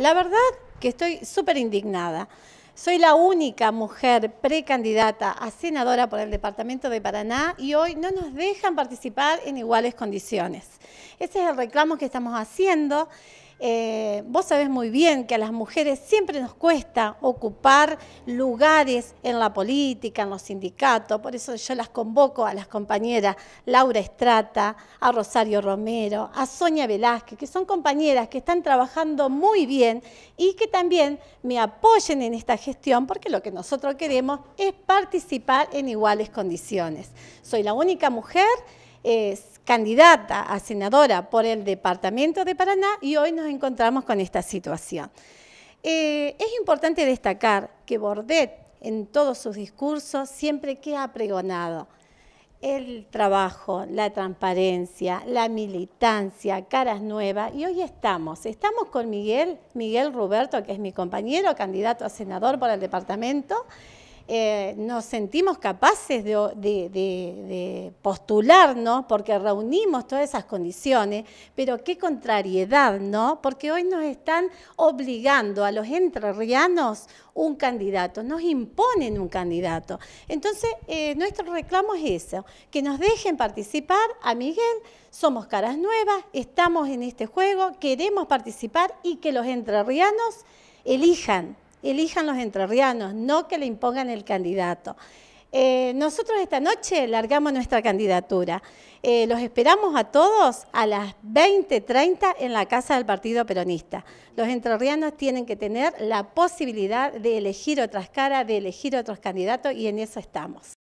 La verdad que estoy súper indignada. Soy la única mujer precandidata a senadora por el departamento de Paraná y hoy no nos dejan participar en iguales condiciones. Ese es el reclamo que estamos haciendo. Eh, vos sabés muy bien que a las mujeres siempre nos cuesta ocupar lugares en la política, en los sindicatos, por eso yo las convoco a las compañeras Laura Estrata, a Rosario Romero, a Sonia Velázquez, que son compañeras que están trabajando muy bien y que también me apoyen en esta gestión porque lo que nosotros queremos es participar en iguales condiciones. Soy la única mujer es candidata a senadora por el departamento de Paraná y hoy nos encontramos con esta situación. Eh, es importante destacar que Bordet en todos sus discursos siempre que ha pregonado el trabajo, la transparencia, la militancia, caras nuevas. Y hoy estamos, estamos con Miguel, Miguel Ruberto que es mi compañero, candidato a senador por el departamento. Eh, nos sentimos capaces de, postular, ¿no? postularnos porque reunimos todas esas condiciones, pero qué contrariedad, ¿no? Porque hoy nos están obligando a los entrerrianos un candidato, nos imponen un candidato. Entonces, eh, nuestro reclamo es eso, que nos dejen participar a Miguel, somos caras nuevas, estamos en este juego, queremos participar y que los entrerrianos elijan elijan los entrerrianos, no que le impongan el candidato. Eh, nosotros esta noche largamos nuestra candidatura. Eh, los esperamos a todos a las 20.30 en la Casa del Partido Peronista. Los entrerrianos tienen que tener la posibilidad de elegir otras caras, de elegir otros candidatos y en eso estamos.